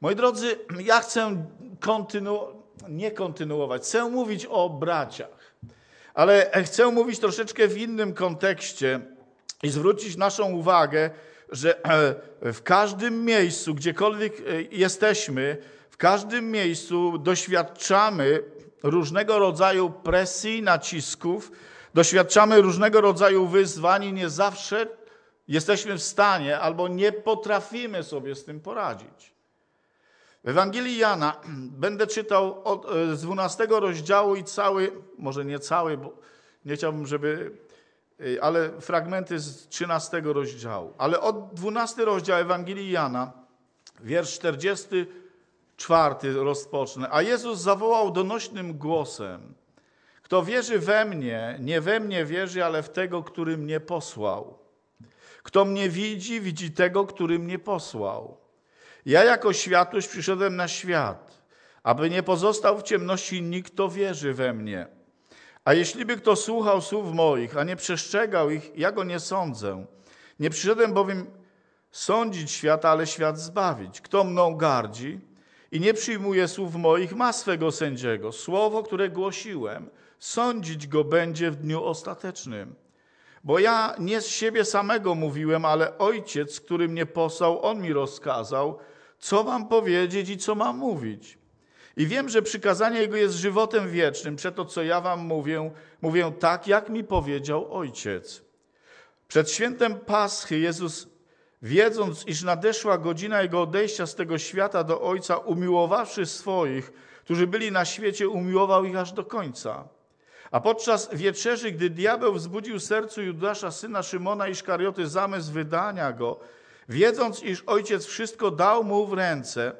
Moi drodzy, ja chcę kontynu nie kontynuować, chcę mówić o braciach, ale chcę mówić troszeczkę w innym kontekście i zwrócić naszą uwagę, że e, w każdym miejscu, gdziekolwiek e, jesteśmy, w każdym miejscu doświadczamy różnego rodzaju presji, nacisków, doświadczamy różnego rodzaju wyzwań i nie zawsze jesteśmy w stanie albo nie potrafimy sobie z tym poradzić. W Ewangelii Jana będę czytał od, e, z 12 rozdziału i cały, może nie cały, bo nie chciałbym, żeby, e, ale fragmenty z 13 rozdziału. Ale od 12 rozdział Ewangelii Jana, wiersz 44 rozpocznę. A Jezus zawołał donośnym głosem: Kto wierzy we mnie, nie we mnie wierzy, ale w tego, który mnie posłał. Kto mnie widzi, widzi tego, który mnie posłał. Ja jako światłość przyszedłem na świat, aby nie pozostał w ciemności nikt, kto wierzy we mnie. A jeśliby kto słuchał słów moich, a nie przestrzegał ich, ja go nie sądzę. Nie przyszedłem bowiem sądzić świata, ale świat zbawić. Kto mną gardzi i nie przyjmuje słów moich, ma swego sędziego. Słowo, które głosiłem, sądzić go będzie w dniu ostatecznym. Bo ja nie z siebie samego mówiłem, ale ojciec, który mnie posłał, on mi rozkazał, co mam powiedzieć i co mam mówić. I wiem, że przykazanie Jego jest żywotem wiecznym, to, co ja wam mówię, mówię tak, jak mi powiedział Ojciec. Przed świętem Paschy Jezus, wiedząc, iż nadeszła godzina Jego odejścia z tego świata do Ojca, umiłowawszy swoich, którzy byli na świecie, umiłował ich aż do końca. A podczas wieczerzy, gdy diabeł wzbudził sercu Judasza, syna Szymona i Szkarioty, zamysł wydania go, Wiedząc, iż ojciec wszystko dał mu w ręce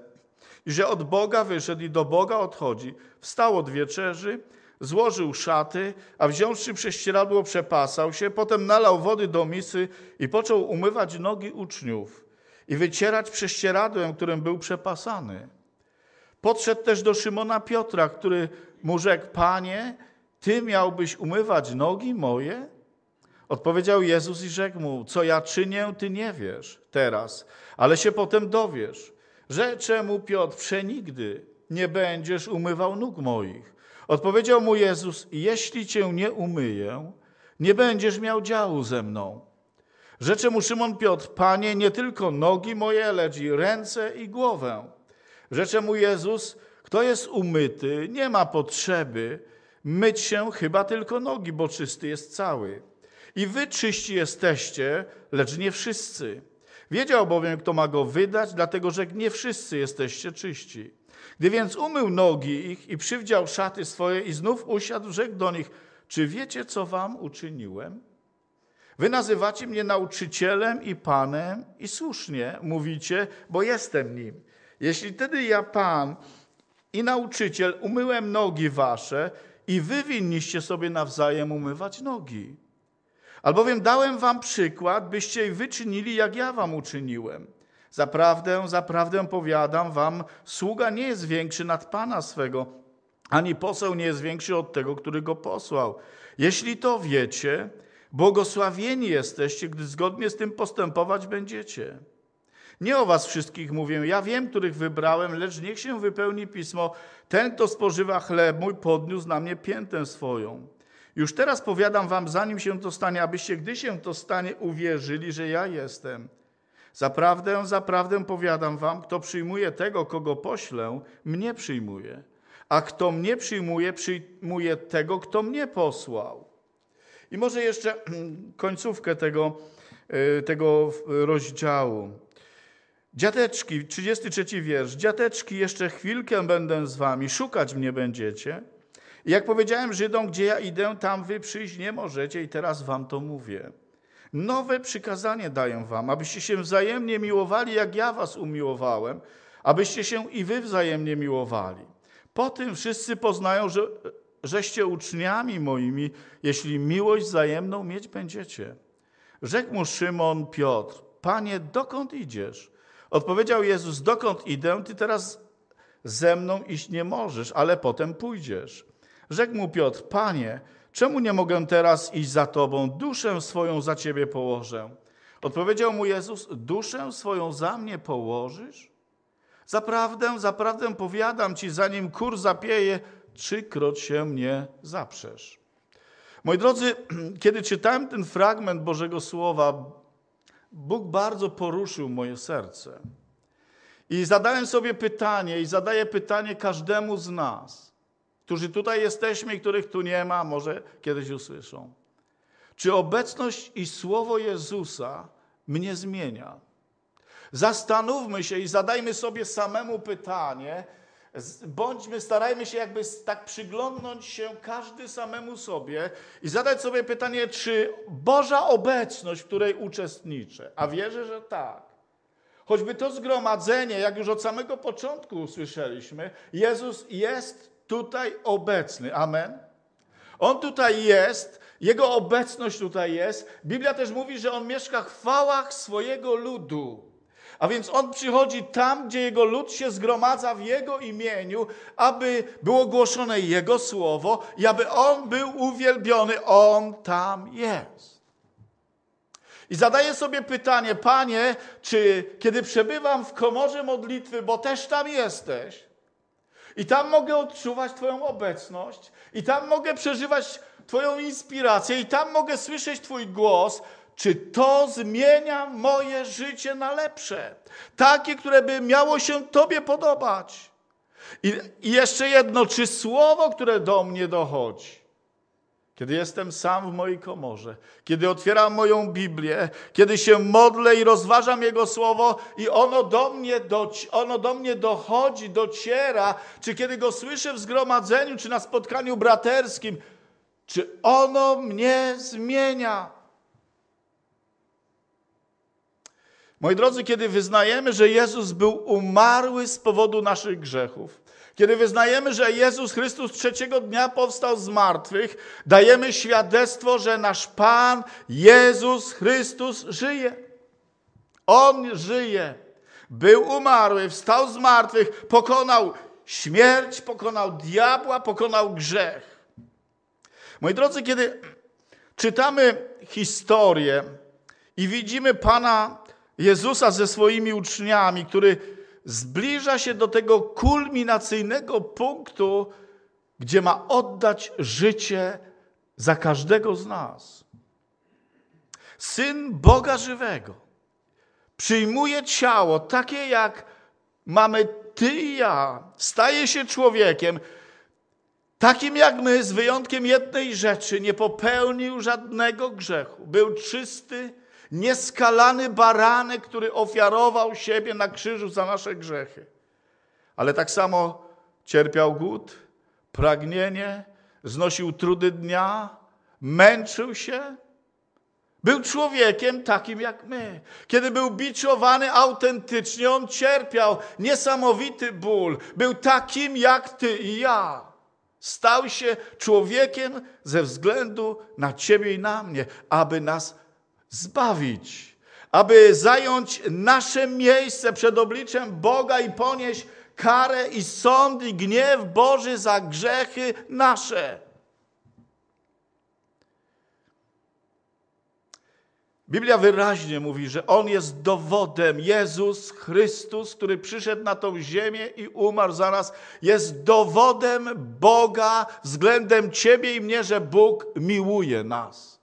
i że od Boga wyszedł i do Boga odchodzi, wstał od wieczerzy, złożył szaty, a wziąwszy prześcieradło, przepasał się, potem nalał wody do misy i począł umywać nogi uczniów i wycierać prześcieradłem, którym był przepasany. Podszedł też do Szymona Piotra, który mu rzekł: Panie, ty miałbyś umywać nogi moje? Odpowiedział Jezus i rzekł mu: Co ja czynię, ty nie wiesz teraz, ale się potem dowiesz. Rzeczę mu Piotr, przenigdy nie będziesz umywał nóg moich. Odpowiedział mu Jezus: Jeśli cię nie umyję, nie będziesz miał działu ze mną. Rzeczemu mu Szymon Piotr, Panie, nie tylko nogi moje, lecz i ręce i głowę. Rzeczemu mu Jezus, kto jest umyty, nie ma potrzeby myć się chyba tylko nogi, bo czysty jest cały. I wy czyści jesteście, lecz nie wszyscy. Wiedział bowiem, kto ma go wydać, dlatego że nie wszyscy jesteście czyści. Gdy więc umył nogi ich i przywdział szaty swoje i znów usiadł, rzekł do nich, czy wiecie, co wam uczyniłem? Wy nazywacie mnie nauczycielem i panem i słusznie mówicie, bo jestem nim. Jeśli tedy ja, pan i nauczyciel, umyłem nogi wasze i wy winniście sobie nawzajem umywać nogi. Albowiem dałem wam przykład, byście wyczynili, jak ja wam uczyniłem. Zaprawdę, zaprawdę powiadam wam, sługa nie jest większy nad Pana swego, ani poseł nie jest większy od tego, który go posłał. Jeśli to wiecie, błogosławieni jesteście, gdy zgodnie z tym postępować będziecie. Nie o was wszystkich mówię, ja wiem, których wybrałem, lecz niech się wypełni pismo. Ten, kto spożywa chleb mój, podniósł na mnie piętę swoją. Już teraz powiadam wam, zanim się to stanie, abyście, gdy się to stanie, uwierzyli, że ja jestem. Zaprawdę, zaprawdę powiadam wam, kto przyjmuje tego, kogo poślę, mnie przyjmuje. A kto mnie przyjmuje, przyjmuje tego, kto mnie posłał. I może jeszcze końcówkę tego, y, tego rozdziału. Dziateczki, 33 wiersz. Dziateczki, jeszcze chwilkę będę z wami, szukać mnie będziecie jak powiedziałem Żydom, gdzie ja idę, tam wy przyjść nie możecie i teraz wam to mówię. Nowe przykazanie daję wam, abyście się wzajemnie miłowali, jak ja was umiłowałem, abyście się i wy wzajemnie miłowali. Po tym wszyscy poznają, że, żeście uczniami moimi, jeśli miłość wzajemną mieć będziecie. Rzekł mu Szymon Piotr, Panie, dokąd idziesz? Odpowiedział Jezus, dokąd idę, ty teraz ze mną iść nie możesz, ale potem pójdziesz. Rzekł mu Piotr, panie, czemu nie mogę teraz iść za tobą? Duszę swoją za ciebie położę. Odpowiedział mu Jezus, duszę swoją za mnie położysz? Zaprawdę, zaprawdę powiadam ci, zanim kur zapieje, trzykroć się mnie zaprzesz. Moi drodzy, kiedy czytałem ten fragment Bożego Słowa, Bóg bardzo poruszył moje serce. I zadałem sobie pytanie, i zadaję pytanie każdemu z nas którzy tutaj jesteśmy których tu nie ma, może kiedyś usłyszą. Czy obecność i słowo Jezusa mnie zmienia? Zastanówmy się i zadajmy sobie samemu pytanie. Bądźmy, starajmy się jakby tak przyglądnąć się każdy samemu sobie i zadać sobie pytanie, czy Boża obecność, w której uczestniczę, a wierzę, że tak, choćby to zgromadzenie, jak już od samego początku usłyszeliśmy, Jezus jest tutaj obecny. Amen. On tutaj jest, jego obecność tutaj jest. Biblia też mówi, że on mieszka w chwałach swojego ludu. A więc on przychodzi tam, gdzie jego lud się zgromadza w jego imieniu, aby było głoszone jego słowo i aby on był uwielbiony. On tam jest. I zadaję sobie pytanie, panie, czy kiedy przebywam w komorze modlitwy, bo też tam jesteś, i tam mogę odczuwać Twoją obecność, i tam mogę przeżywać Twoją inspirację, i tam mogę słyszeć Twój głos. Czy to zmienia moje życie na lepsze? Takie, które by miało się Tobie podobać. I, i jeszcze jedno, czy słowo, które do mnie dochodzi, kiedy jestem sam w mojej komorze, kiedy otwieram moją Biblię, kiedy się modlę i rozważam Jego Słowo i ono do mnie, do, ono do mnie dochodzi, dociera, czy kiedy Go słyszę w zgromadzeniu, czy na spotkaniu braterskim, czy ono mnie zmienia? Moi drodzy, kiedy wyznajemy, że Jezus był umarły z powodu naszych grzechów, kiedy wyznajemy, że Jezus Chrystus trzeciego dnia powstał z martwych, dajemy świadectwo, że nasz Pan Jezus Chrystus żyje. On żyje. Był umarły, wstał z martwych, pokonał śmierć, pokonał diabła, pokonał grzech. Moi drodzy, kiedy czytamy historię i widzimy Pana Jezusa ze swoimi uczniami, który zbliża się do tego kulminacyjnego punktu, gdzie ma oddać życie za każdego z nas. Syn Boga Żywego przyjmuje ciało takie, jak mamy ty i ja, staje się człowiekiem, takim jak my, z wyjątkiem jednej rzeczy, nie popełnił żadnego grzechu, był czysty, Nieskalany baranek, który ofiarował siebie na krzyżu za nasze grzechy. Ale tak samo cierpiał głód, pragnienie, znosił trudy dnia, męczył się. Był człowiekiem takim jak my. Kiedy był biczowany autentycznie, on cierpiał niesamowity ból. Był takim jak ty i ja. Stał się człowiekiem ze względu na ciebie i na mnie, aby nas zbawić, aby zająć nasze miejsce przed obliczem Boga i ponieść karę i sąd i gniew Boży za grzechy nasze. Biblia wyraźnie mówi, że On jest dowodem. Jezus Chrystus, który przyszedł na tą ziemię i umarł za nas, jest dowodem Boga względem Ciebie i mnie, że Bóg miłuje nas.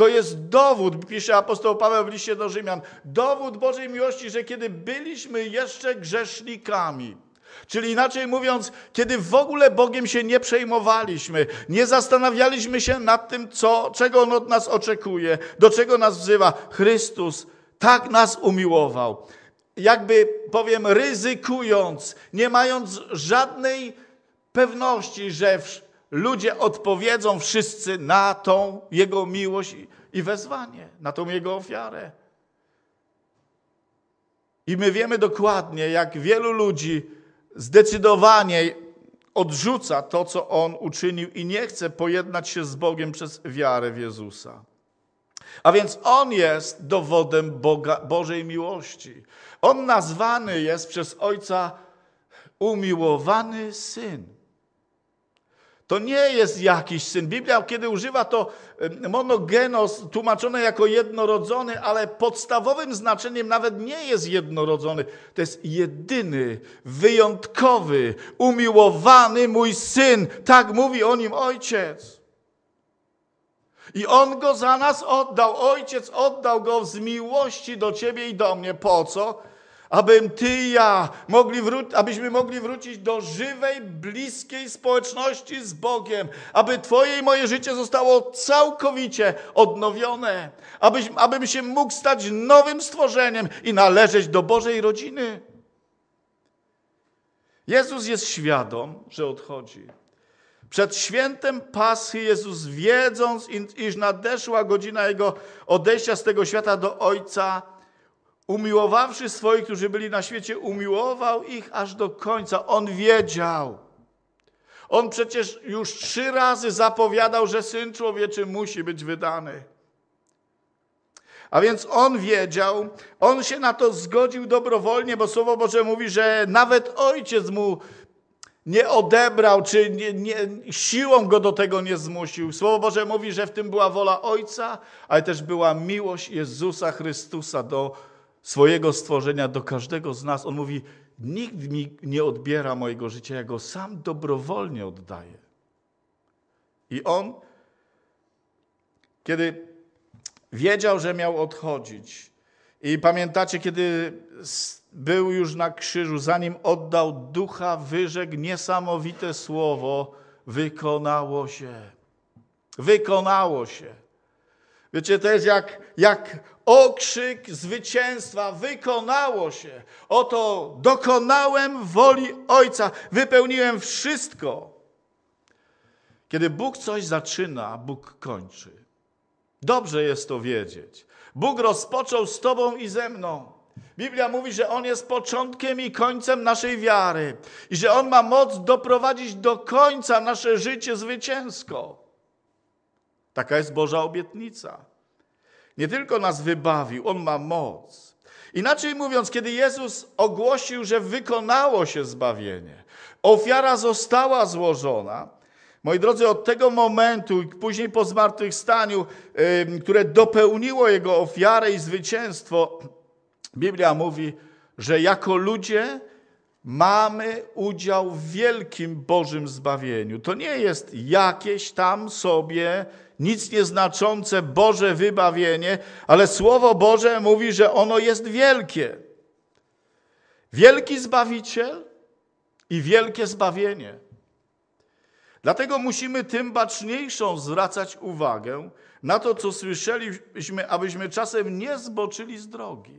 To jest dowód, pisze apostoł Paweł w liście do Rzymian, dowód Bożej miłości, że kiedy byliśmy jeszcze grzesznikami, Czyli inaczej mówiąc, kiedy w ogóle Bogiem się nie przejmowaliśmy, nie zastanawialiśmy się nad tym, co, czego On od nas oczekuje, do czego nas wzywa, Chrystus tak nas umiłował. Jakby powiem, ryzykując, nie mając żadnej pewności, że ludzie odpowiedzą wszyscy na tą Jego miłość i wezwanie, na tą Jego ofiarę. I my wiemy dokładnie, jak wielu ludzi zdecydowanie odrzuca to, co On uczynił i nie chce pojednać się z Bogiem przez wiarę w Jezusa. A więc On jest dowodem Boga, Bożej miłości. On nazwany jest przez Ojca umiłowany Syn. To nie jest jakiś syn. Biblia, kiedy używa to monogenos, tłumaczone jako jednorodzony, ale podstawowym znaczeniem nawet nie jest jednorodzony. To jest jedyny, wyjątkowy, umiłowany mój syn. Tak mówi o nim ojciec. I on go za nas oddał. Ojciec oddał go z miłości do ciebie i do mnie. Po co? abym Ty i ja, mogli wró- abyśmy mogli wrócić do żywej, bliskiej społeczności z Bogiem, aby Twoje i moje życie zostało całkowicie odnowione, abyś, abym się mógł stać nowym stworzeniem i należeć do Bożej rodziny. Jezus jest świadom, że odchodzi. Przed świętem Paschy Jezus, wiedząc, iż nadeszła godzina Jego odejścia z tego świata do Ojca, Umiłowawszy swoich, którzy byli na świecie, umiłował ich aż do końca. On wiedział. On przecież już trzy razy zapowiadał, że syn człowieczy musi być wydany. A więc on wiedział, on się na to zgodził dobrowolnie, bo Słowo Boże mówi, że nawet ojciec mu nie odebrał, czy nie, nie, siłą go do tego nie zmusił. Słowo Boże mówi, że w tym była wola Ojca, ale też była miłość Jezusa Chrystusa do swojego stworzenia do każdego z nas. On mówi: Nikt mi nie odbiera mojego życia, ja go sam dobrowolnie oddaję. I on, kiedy wiedział, że miał odchodzić, i pamiętacie, kiedy był już na krzyżu, zanim oddał ducha, wyrzekł niesamowite słowo: Wykonało się. Wykonało się. Wiecie, to jest jak, jak okrzyk zwycięstwa. Wykonało się. Oto dokonałem woli Ojca. Wypełniłem wszystko. Kiedy Bóg coś zaczyna, Bóg kończy. Dobrze jest to wiedzieć. Bóg rozpoczął z Tobą i ze mną. Biblia mówi, że On jest początkiem i końcem naszej wiary i że On ma moc doprowadzić do końca nasze życie zwycięsko. Taka jest Boża obietnica. Nie tylko nas wybawił, On ma moc. Inaczej mówiąc, kiedy Jezus ogłosił, że wykonało się zbawienie, ofiara została złożona, moi drodzy, od tego momentu i później po zmartwychwstaniu, które dopełniło Jego ofiarę i zwycięstwo, Biblia mówi, że jako ludzie mamy udział w wielkim Bożym zbawieniu. To nie jest jakieś tam sobie nic nieznaczące Boże wybawienie, ale Słowo Boże mówi, że ono jest wielkie. Wielki Zbawiciel i wielkie zbawienie. Dlatego musimy tym baczniejszą zwracać uwagę na to, co słyszeliśmy, abyśmy czasem nie zboczyli z drogi.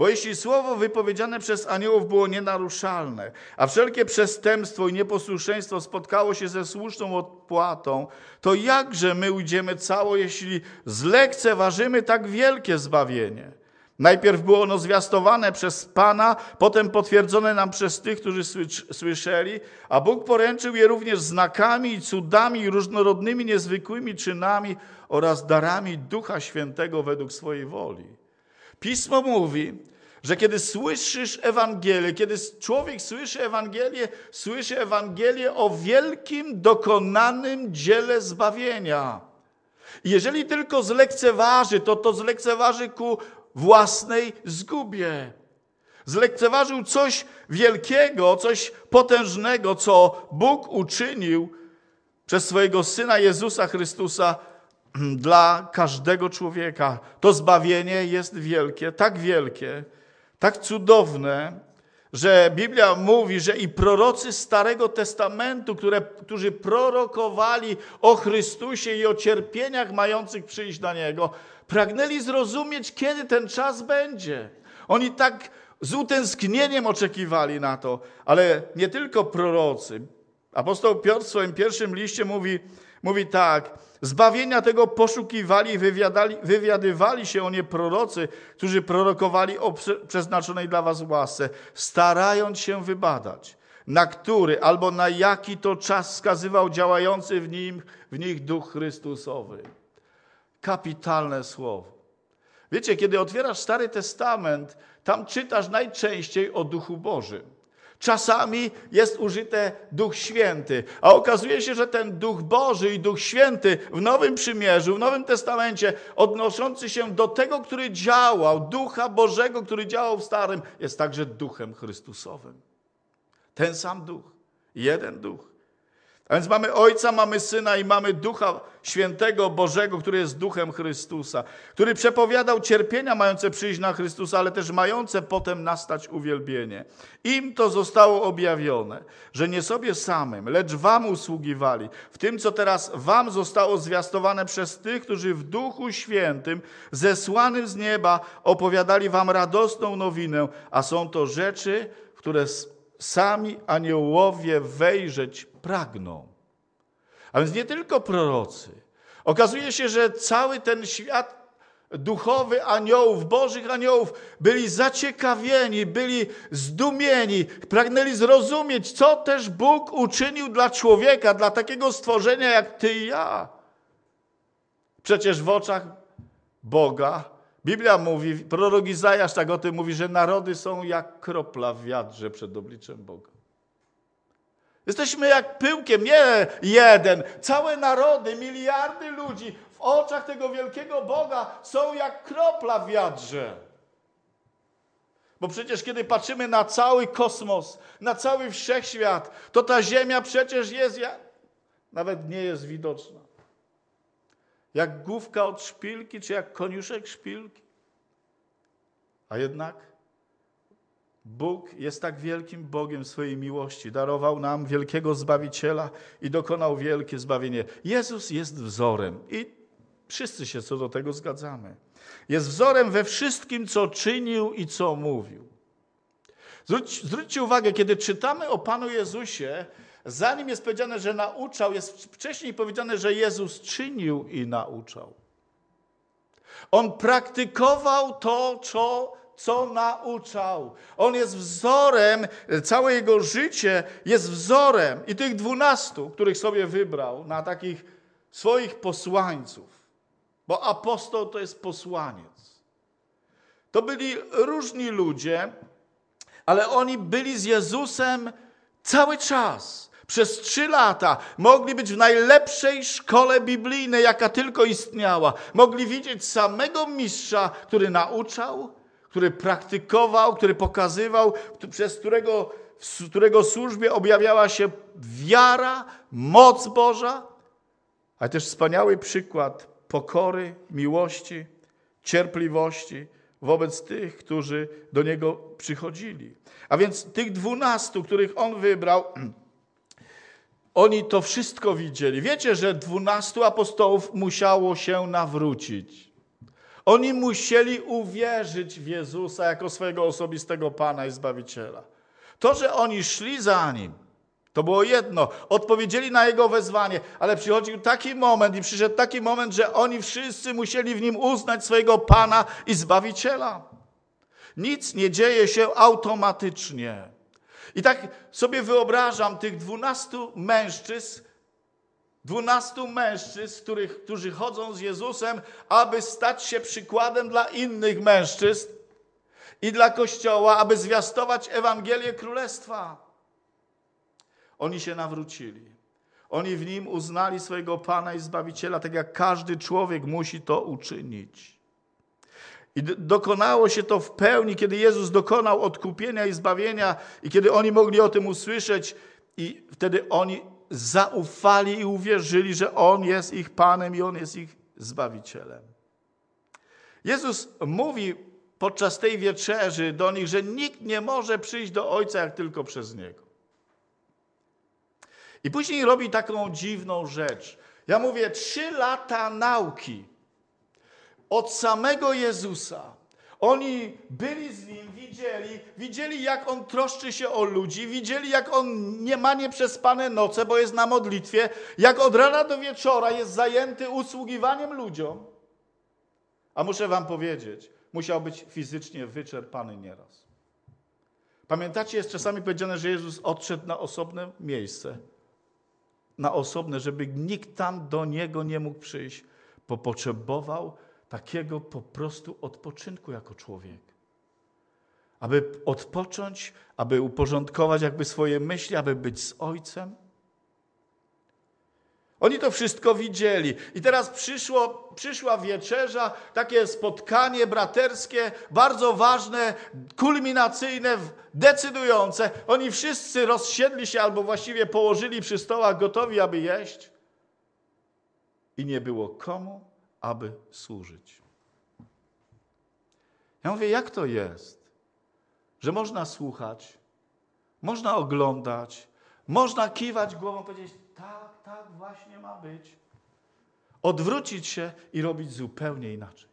Bo jeśli słowo wypowiedziane przez aniołów było nienaruszalne, a wszelkie przestępstwo i nieposłuszeństwo spotkało się ze słuszną odpłatą, to jakże my ujdziemy cało, jeśli zlekceważymy tak wielkie zbawienie? Najpierw było ono zwiastowane przez Pana, potem potwierdzone nam przez tych, którzy słyszeli, a Bóg poręczył je również znakami, cudami, różnorodnymi, niezwykłymi czynami oraz darami Ducha Świętego według swojej woli. Pismo mówi, że kiedy słyszysz Ewangelię, kiedy człowiek słyszy Ewangelię, słyszy Ewangelię o wielkim, dokonanym dziele zbawienia. Jeżeli tylko zlekceważy, to to zlekceważy ku własnej zgubie. Zlekceważył coś wielkiego, coś potężnego, co Bóg uczynił przez swojego Syna Jezusa Chrystusa dla każdego człowieka. To zbawienie jest wielkie, tak wielkie, tak cudowne, że Biblia mówi, że i prorocy Starego Testamentu, które, którzy prorokowali o Chrystusie i o cierpieniach mających przyjść na Niego, pragnęli zrozumieć, kiedy ten czas będzie. Oni tak z utęsknieniem oczekiwali na to, ale nie tylko prorocy. Apostoł Piotr w swoim pierwszym liście mówi, mówi tak, Zbawienia tego poszukiwali i wywiadywali się o nie prorocy, którzy prorokowali o przeznaczonej dla was łasce, starając się wybadać, na który albo na jaki to czas wskazywał działający w, nim, w nich Duch Chrystusowy. Kapitalne słowo. Wiecie, kiedy otwierasz Stary Testament, tam czytasz najczęściej o Duchu Bożym. Czasami jest użyte Duch Święty, a okazuje się, że ten Duch Boży i Duch Święty w Nowym Przymierzu, w Nowym Testamencie, odnoszący się do tego, który działał, Ducha Bożego, który działał w Starym, jest także Duchem Chrystusowym. Ten sam Duch, jeden Duch. A więc mamy Ojca, mamy Syna i mamy Ducha Świętego Bożego, który jest Duchem Chrystusa, który przepowiadał cierpienia mające przyjść na Chrystusa, ale też mające potem nastać uwielbienie. Im to zostało objawione, że nie sobie samym, lecz wam usługiwali, w tym, co teraz wam zostało zwiastowane przez tych, którzy w Duchu Świętym, zesłanym z nieba, opowiadali wam radosną nowinę, a są to rzeczy, które sami aniołowie wejrzeć pragną. A więc nie tylko prorocy. Okazuje się, że cały ten świat duchowy aniołów, bożych aniołów, byli zaciekawieni, byli zdumieni, pragnęli zrozumieć, co też Bóg uczynił dla człowieka, dla takiego stworzenia jak ty i ja. Przecież w oczach Boga, Biblia mówi, prorok Izajasz tak o tym mówi, że narody są jak kropla w wiatrze przed obliczem Boga. Jesteśmy jak pyłkiem, nie jeden. Całe narody, miliardy ludzi w oczach tego wielkiego Boga są jak kropla w wiadrze. Bo przecież kiedy patrzymy na cały kosmos, na cały wszechświat, to ta Ziemia przecież jest, jak... nawet nie jest widoczna. Jak główka od szpilki, czy jak koniuszek szpilki. A jednak Bóg jest tak wielkim Bogiem swojej miłości. Darował nam wielkiego Zbawiciela i dokonał wielkie zbawienie. Jezus jest wzorem i wszyscy się co do tego zgadzamy. Jest wzorem we wszystkim, co czynił i co mówił. Zwróć, zwróćcie uwagę, kiedy czytamy o Panu Jezusie, zanim jest powiedziane, że nauczał, jest wcześniej powiedziane, że Jezus czynił i nauczał. On praktykował to, co co nauczał. On jest wzorem, e, całe jego życie jest wzorem i tych dwunastu, których sobie wybrał na takich swoich posłańców, bo apostoł to jest posłaniec. To byli różni ludzie, ale oni byli z Jezusem cały czas. Przez trzy lata mogli być w najlepszej szkole biblijnej, jaka tylko istniała. Mogli widzieć samego mistrza, który nauczał, który praktykował, który pokazywał, przez którego, w którego służbie objawiała się wiara, moc Boża, ale też wspaniały przykład pokory, miłości, cierpliwości wobec tych, którzy do niego przychodzili. A więc tych dwunastu, których on wybrał, oni to wszystko widzieli. Wiecie, że dwunastu apostołów musiało się nawrócić. Oni musieli uwierzyć w Jezusa jako swojego osobistego Pana i Zbawiciela. To, że oni szli za Nim, to było jedno. Odpowiedzieli na Jego wezwanie, ale przychodził taki moment i przyszedł taki moment, że oni wszyscy musieli w Nim uznać swojego Pana i Zbawiciela. Nic nie dzieje się automatycznie. I tak sobie wyobrażam tych dwunastu mężczyzn, dwunastu mężczyzn, których, którzy chodzą z Jezusem, aby stać się przykładem dla innych mężczyzn i dla Kościoła, aby zwiastować Ewangelię Królestwa. Oni się nawrócili. Oni w nim uznali swojego Pana i Zbawiciela, tak jak każdy człowiek musi to uczynić. I dokonało się to w pełni, kiedy Jezus dokonał odkupienia i zbawienia, i kiedy oni mogli o tym usłyszeć, i wtedy oni zaufali i uwierzyli, że On jest ich Panem i On jest ich Zbawicielem. Jezus mówi podczas tej wieczerzy do nich, że nikt nie może przyjść do Ojca jak tylko przez Niego. I później robi taką dziwną rzecz. Ja mówię, trzy lata nauki od samego Jezusa oni byli z nim, widzieli, widzieli jak on troszczy się o ludzi, widzieli jak on nie ma nieprzespane noce, bo jest na modlitwie, jak od rana do wieczora jest zajęty usługiwaniem ludziom. A muszę wam powiedzieć, musiał być fizycznie wyczerpany nieraz. Pamiętacie, jest czasami powiedziane, że Jezus odszedł na osobne miejsce. Na osobne, żeby nikt tam do Niego nie mógł przyjść, bo potrzebował takiego po prostu odpoczynku jako człowiek. Aby odpocząć, aby uporządkować jakby swoje myśli, aby być z Ojcem. Oni to wszystko widzieli. I teraz przyszło, przyszła wieczerza, takie spotkanie braterskie, bardzo ważne, kulminacyjne, decydujące. Oni wszyscy rozsiedli się albo właściwie położyli przy stołach gotowi, aby jeść. I nie było komu aby służyć. Ja mówię, jak to jest, że można słuchać, można oglądać, można kiwać głową, powiedzieć, tak, tak właśnie ma być, odwrócić się i robić zupełnie inaczej.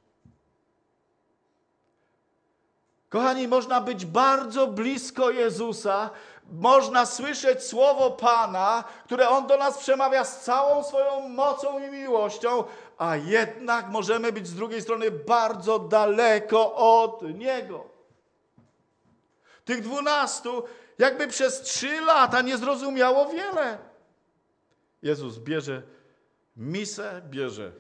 Kochani, można być bardzo blisko Jezusa, można słyszeć słowo Pana, które On do nas przemawia z całą swoją mocą i miłością, a jednak możemy być z drugiej strony bardzo daleko od Niego. Tych dwunastu jakby przez trzy lata nie zrozumiało wiele. Jezus bierze misę, bierze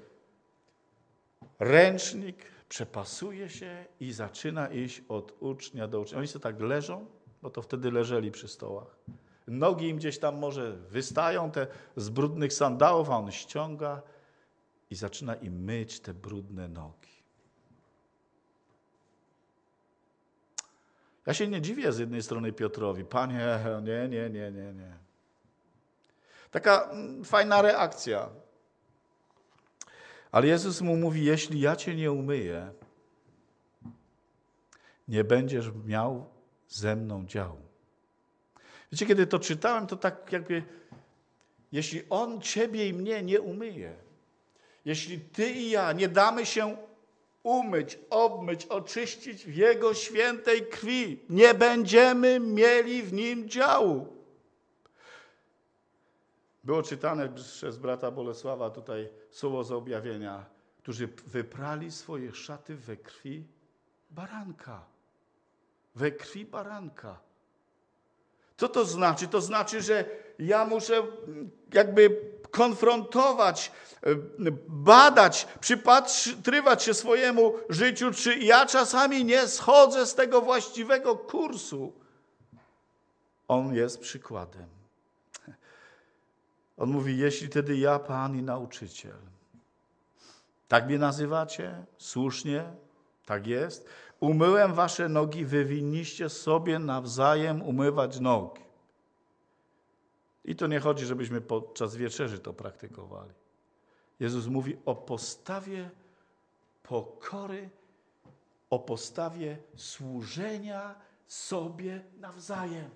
ręcznik, przepasuje się i zaczyna iść od ucznia do ucznia. Oni sobie tak leżą, bo to wtedy leżeli przy stołach. Nogi im gdzieś tam może wystają te z brudnych sandałów, a on ściąga i zaczyna im myć te brudne nogi. Ja się nie dziwię z jednej strony Piotrowi. Panie, nie, nie, nie, nie, nie. Taka mm, fajna reakcja. Ale Jezus mu mówi: Jeśli ja cię nie umyję, nie będziesz miał ze mną działu. Wiecie, kiedy to czytałem, to tak jakby, jeśli on ciebie i mnie nie umyje, jeśli ty i ja nie damy się umyć, obmyć, oczyścić w Jego świętej krwi, nie będziemy mieli w nim działu. Było czytane przez brata Bolesława tutaj słowo z objawienia, którzy wyprali swoje szaty we krwi baranka. We krwi baranka. Co to znaczy? To znaczy, że ja muszę mm, jakby konfrontować, e, badać, przypatrywać się swojemu życiu, czy ja czasami nie schodzę z tego właściwego kursu. On jest przykładem. On mówi: Jeśli tedy ja, Pan i nauczyciel, tak mnie nazywacie, słusznie, tak jest. Umyłem wasze nogi, wy winniście sobie nawzajem umywać nogi. I to nie chodzi, żebyśmy podczas wieczerzy to praktykowali. Jezus mówi o postawie pokory, o postawie służenia sobie nawzajem.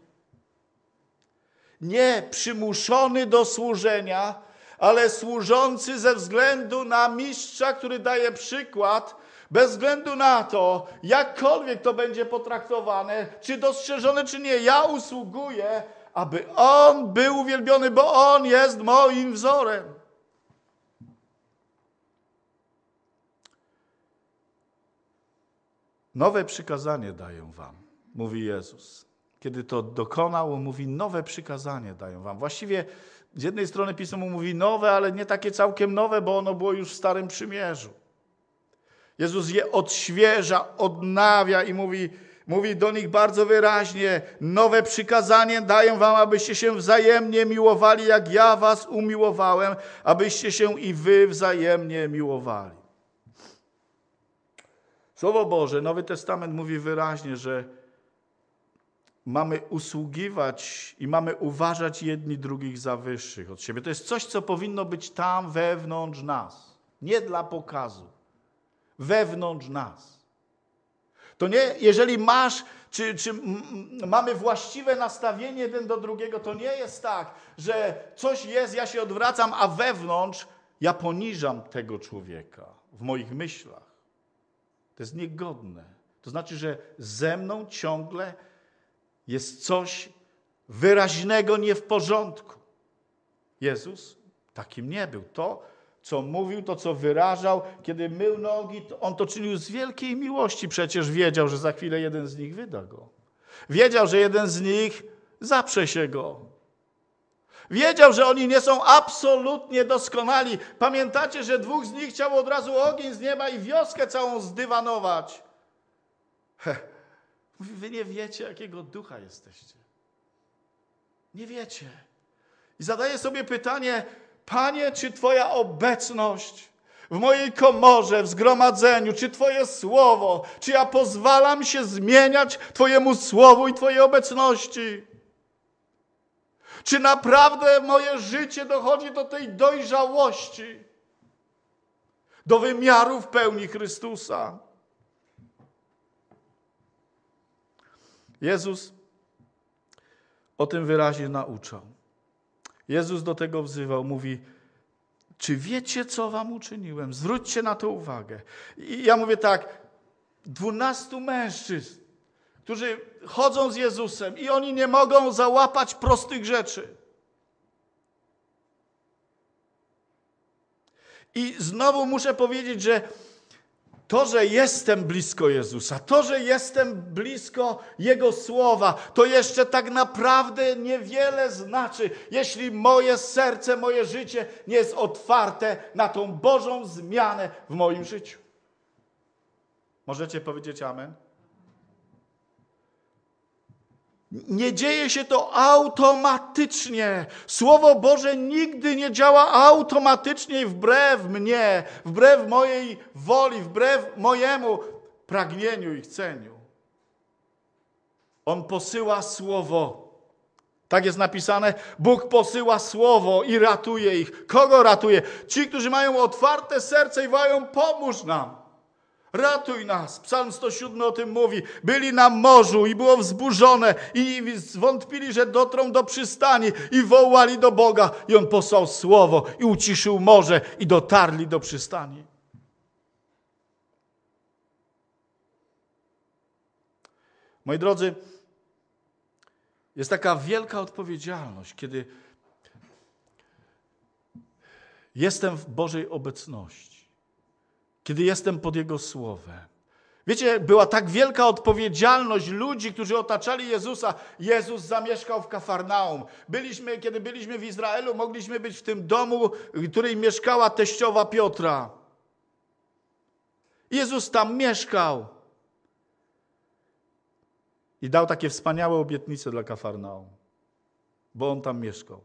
Nie przymuszony do służenia, ale służący ze względu na mistrza, który daje przykład, bez względu na to, jakkolwiek to będzie potraktowane, czy dostrzeżone, czy nie. Ja usługuję aby On był uwielbiony, bo On jest moim wzorem. Nowe przykazanie daję wam, mówi Jezus. Kiedy to dokonał, mówi, nowe przykazanie daję wam. Właściwie z jednej strony Pismo mówi nowe, ale nie takie całkiem nowe, bo ono było już w Starym Przymierzu. Jezus je odświeża, odnawia i mówi, Mówi do nich bardzo wyraźnie: Nowe przykazanie daję wam, abyście się wzajemnie miłowali, jak ja was umiłowałem, abyście się i wy wzajemnie miłowali. Słowo Boże, Nowy Testament mówi wyraźnie, że mamy usługiwać i mamy uważać jedni drugich za wyższych od siebie. To jest coś, co powinno być tam wewnątrz nas, nie dla pokazu, wewnątrz nas. To nie, jeżeli masz, czy, czy mamy właściwe nastawienie jeden do drugiego, to nie jest tak, że coś jest, ja się odwracam, a wewnątrz ja poniżam tego człowieka w moich myślach. To jest niegodne. To znaczy, że ze mną ciągle jest coś wyraźnego nie w porządku. Jezus takim nie był. To co mówił, to co wyrażał, kiedy mył nogi, to on to czynił z wielkiej miłości. Przecież wiedział, że za chwilę jeden z nich wyda go. Wiedział, że jeden z nich zaprze się go. Wiedział, że oni nie są absolutnie doskonali. Pamiętacie, że dwóch z nich chciało od razu ogień z nieba i wioskę całą zdywanować. Heh. Wy nie wiecie, jakiego ducha jesteście. Nie wiecie. I zadaję sobie pytanie, Panie, czy Twoja obecność w mojej komorze, w zgromadzeniu, czy Twoje słowo, czy ja pozwalam się zmieniać Twojemu słowu i Twojej obecności? Czy naprawdę moje życie dochodzi do tej dojrzałości, do wymiarów pełni Chrystusa? Jezus o tym wyraźnie nauczał. Jezus do tego wzywał, mówi: Czy wiecie, co wam uczyniłem? Zwróćcie na to uwagę. I ja mówię tak: dwunastu mężczyzn, którzy chodzą z Jezusem i oni nie mogą załapać prostych rzeczy. I znowu muszę powiedzieć, że to, że jestem blisko Jezusa, to, że jestem blisko Jego słowa, to jeszcze tak naprawdę niewiele znaczy, jeśli moje serce, moje życie nie jest otwarte na tą Bożą zmianę w moim życiu. Możecie powiedzieć Amen? Nie dzieje się to automatycznie. Słowo Boże nigdy nie działa automatycznie wbrew mnie, wbrew mojej woli, wbrew mojemu pragnieniu i chceniu. On posyła słowo. Tak jest napisane: Bóg posyła słowo i ratuje ich. Kogo ratuje? Ci, którzy mają otwarte serce i wołają: Pomóż nam. Ratuj nas. Psalm 107 o tym mówi. Byli na morzu i było wzburzone i zwątpili, że dotrą do przystani i wołali do Boga i On posłał słowo i uciszył morze i dotarli do przystani. Moi drodzy, jest taka wielka odpowiedzialność, kiedy jestem w Bożej obecności kiedy jestem pod Jego Słowem. Wiecie, była tak wielka odpowiedzialność ludzi, którzy otaczali Jezusa. Jezus zamieszkał w Kafarnaum. Byliśmy, kiedy byliśmy w Izraelu, mogliśmy być w tym domu, w którym mieszkała teściowa Piotra. Jezus tam mieszkał. I dał takie wspaniałe obietnice dla Kafarnaum, bo on tam mieszkał.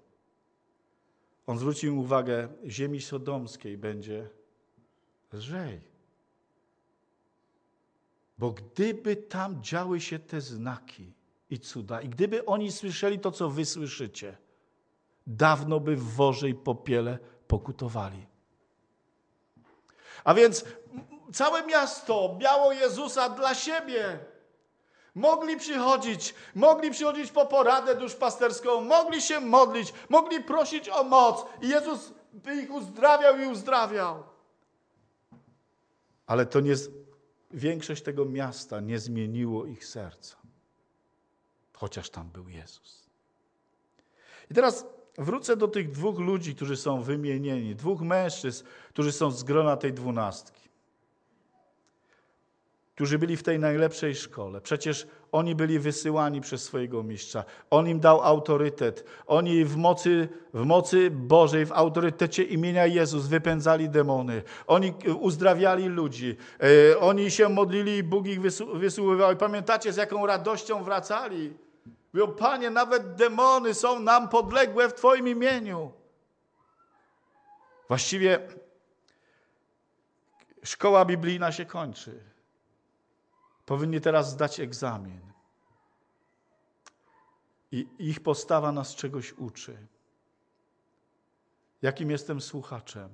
On zwrócił uwagę, ziemi sodomskiej będzie lżej. Bo gdyby tam działy się te znaki i cuda, i gdyby oni słyszeli to, co wy słyszycie, dawno by w worze i popiele pokutowali. A więc całe miasto miało Jezusa dla siebie. Mogli przychodzić, mogli przychodzić po poradę duszpasterską, mogli się modlić, mogli prosić o moc. I Jezus by ich uzdrawiał i uzdrawiał. Ale to nie, większość tego miasta nie zmieniło ich serca, chociaż tam był Jezus. I teraz wrócę do tych dwóch ludzi, którzy są wymienieni, dwóch mężczyzn, którzy są z grona tej dwunastki którzy byli w tej najlepszej szkole. Przecież oni byli wysyłani przez swojego mistrza. On im dał autorytet. Oni w mocy, w mocy Bożej, w autorytecie imienia Jezus wypędzali demony. Oni uzdrawiali ludzi. E, oni się modlili i Bóg ich wysyływał. pamiętacie, z jaką radością wracali? Mówią, Panie, nawet demony są nam podległe w Twoim imieniu. Właściwie szkoła biblijna się kończy powinni teraz zdać egzamin. I ich postawa nas czegoś uczy. Jakim jestem słuchaczem?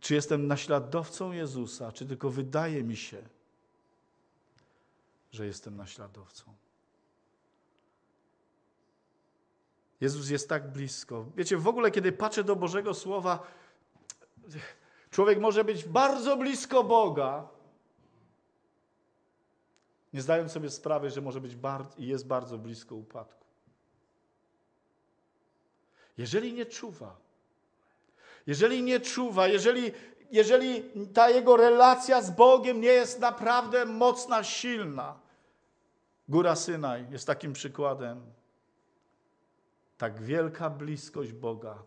Czy jestem naśladowcą Jezusa, czy tylko wydaje mi się, że jestem naśladowcą? Jezus jest tak blisko. Wiecie, w ogóle, kiedy patrzę do Bożego Słowa, człowiek może być bardzo blisko Boga, nie zdając sobie sprawy, że może być i jest bardzo blisko upadku. Jeżeli nie czuwa, jeżeli nie czuwa, jeżeli, jeżeli ta jego relacja z Bogiem nie jest naprawdę mocna, silna, Góra Synaj jest takim przykładem. Tak wielka bliskość Boga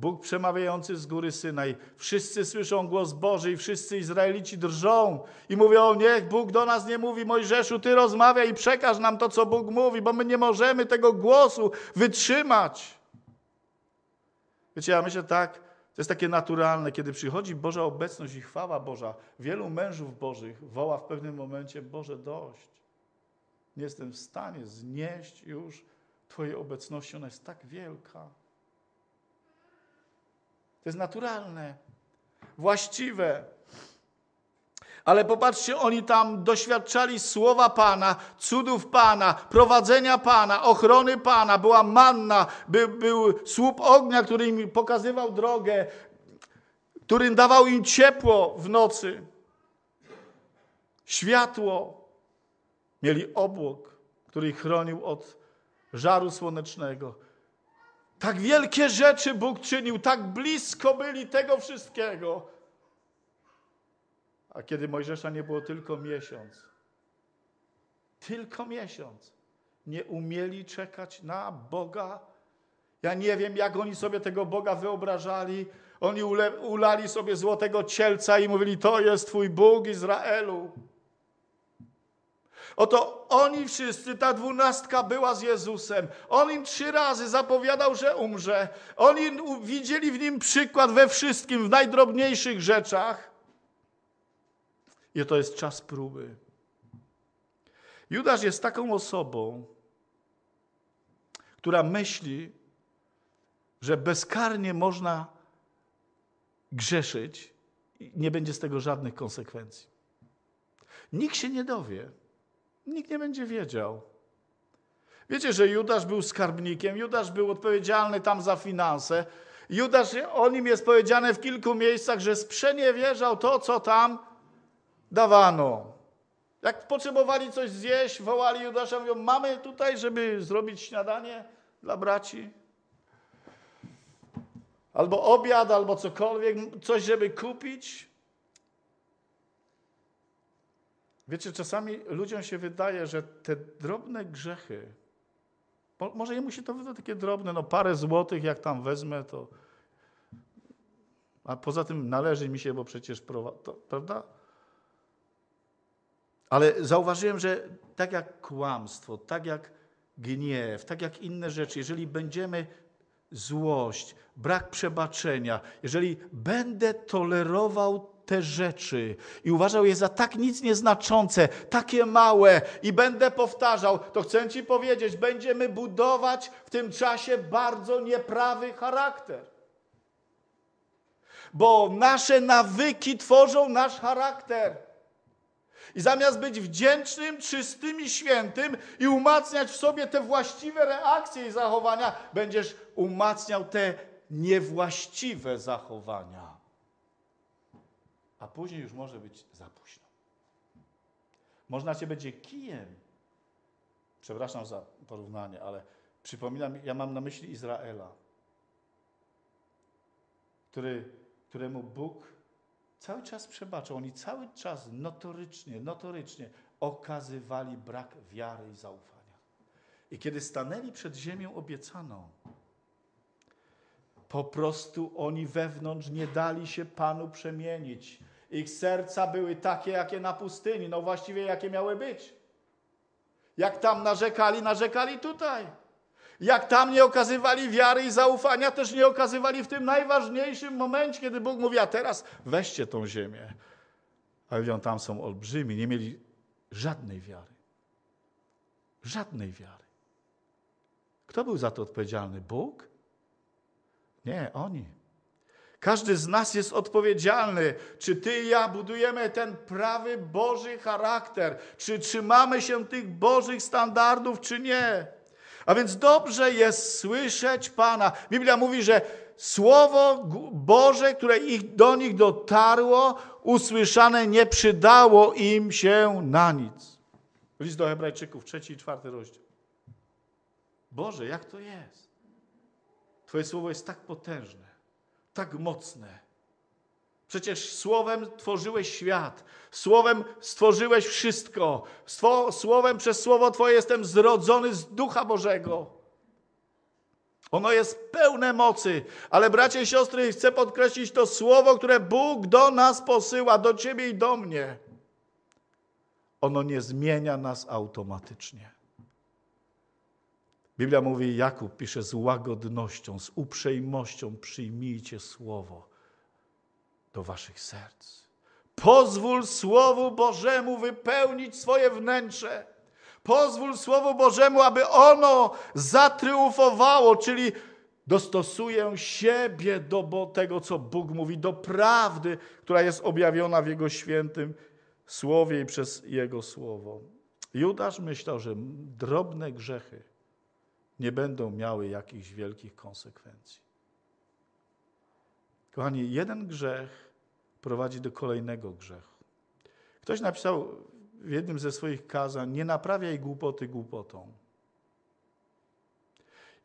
Bóg przemawiający z góry Synaj. Wszyscy słyszą głos Boży i wszyscy Izraelici drżą i mówią, niech Bóg do nas nie mówi, Mojżeszu, Ty rozmawiaj i przekaż nam to, co Bóg mówi, bo my nie możemy tego głosu wytrzymać. Wiecie, ja myślę tak, to jest takie naturalne, kiedy przychodzi Boża obecność i chwała Boża, wielu mężów Bożych woła w pewnym momencie, Boże, dość. Nie jestem w stanie znieść już Twojej obecności, ona jest tak wielka. To jest naturalne, właściwe. Ale popatrzcie, oni tam doświadczali słowa Pana, cudów Pana, prowadzenia Pana, ochrony Pana. Była manna, by, był słup ognia, który im pokazywał drogę, którym dawał im ciepło w nocy, światło. Mieli obłok, który ich chronił od żaru słonecznego. Tak wielkie rzeczy Bóg czynił, tak blisko byli tego wszystkiego. A kiedy Mojżesza nie było tylko miesiąc, tylko miesiąc, nie umieli czekać na Boga. Ja nie wiem, jak oni sobie tego Boga wyobrażali. Oni ule, ulali sobie złotego cielca i mówili: To jest Twój Bóg Izraelu. Oto oni wszyscy, ta dwunastka była z Jezusem. On im trzy razy zapowiadał, że umrze. Oni widzieli w nim przykład we wszystkim, w najdrobniejszych rzeczach. I to jest czas próby. Judasz jest taką osobą, która myśli, że bezkarnie można grzeszyć i nie będzie z tego żadnych konsekwencji. Nikt się nie dowie. Nikt nie będzie wiedział. Wiecie, że Judasz był skarbnikiem, Judasz był odpowiedzialny tam za finanse. Judasz, o nim jest powiedziane w kilku miejscach, że sprzeniewierzał to, co tam dawano. Jak potrzebowali coś zjeść, wołali Judasza, mówią, mamy tutaj, żeby zrobić śniadanie dla braci. Albo obiad, albo cokolwiek, coś, żeby kupić. Wiecie, czasami ludziom się wydaje, że te drobne grzechy, może jemu się to wyda takie drobne, no parę złotych, jak tam wezmę, to. A poza tym należy mi się, bo przecież prowadzę, prawda? Ale zauważyłem, że tak jak kłamstwo, tak jak gniew, tak jak inne rzeczy, jeżeli będziemy złość, brak przebaczenia, jeżeli będę tolerował te rzeczy i uważał je za tak nic nieznaczące, takie małe i będę powtarzał, to chcę Ci powiedzieć, będziemy budować w tym czasie bardzo nieprawy charakter. Bo nasze nawyki tworzą nasz charakter. I zamiast być wdzięcznym, czystym i świętym i umacniać w sobie te właściwe reakcje i zachowania, będziesz umacniał te niewłaściwe zachowania a później już może być za późno. Można cię będzie kijem. Przepraszam za porównanie, ale przypominam, ja mam na myśli Izraela, który, któremu Bóg cały czas przebaczał. Oni cały czas notorycznie, notorycznie okazywali brak wiary i zaufania. I kiedy stanęli przed ziemią obiecaną, po prostu oni wewnątrz nie dali się Panu przemienić. Ich serca były takie, jakie na pustyni, no właściwie jakie miały być. Jak tam narzekali, narzekali tutaj. Jak tam nie okazywali wiary i zaufania, też nie okazywali w tym najważniejszym momencie, kiedy Bóg mówi, a teraz weźcie tą ziemię. Ale ludzie tam są olbrzymi, nie mieli żadnej wiary. Żadnej wiary. Kto był za to odpowiedzialny? Bóg? Nie, oni. Każdy z nas jest odpowiedzialny, czy ty i ja budujemy ten prawy Boży charakter, czy trzymamy się tych Bożych standardów, czy nie. A więc dobrze jest słyszeć Pana. Biblia mówi, że Słowo Boże, które ich, do nich dotarło, usłyszane nie przydało im się na nic. List do Hebrajczyków, trzeci i czwarty rozdział. Boże, jak to jest? Twoje słowo jest tak potężne tak mocne? Przecież słowem tworzyłeś świat, słowem stworzyłeś wszystko, Swo słowem przez słowo Twoje jestem zrodzony z Ducha Bożego. Ono jest pełne mocy, ale bracia i siostry, chcę podkreślić to słowo, które Bóg do nas posyła, do Ciebie i do mnie. Ono nie zmienia nas automatycznie. Biblia mówi, Jakub pisze z łagodnością, z uprzejmością przyjmijcie słowo do waszych serc. Pozwól Słowu Bożemu wypełnić swoje wnętrze. Pozwól Słowu Bożemu, aby ono zatriumfowało, czyli dostosuję siebie do tego, co Bóg mówi, do prawdy, która jest objawiona w Jego świętym Słowie i przez Jego Słowo. Judasz myślał, że drobne grzechy nie będą miały jakichś wielkich konsekwencji. Kochani, jeden grzech prowadzi do kolejnego grzechu. Ktoś napisał w jednym ze swoich kazań: Nie naprawiaj głupoty głupotą.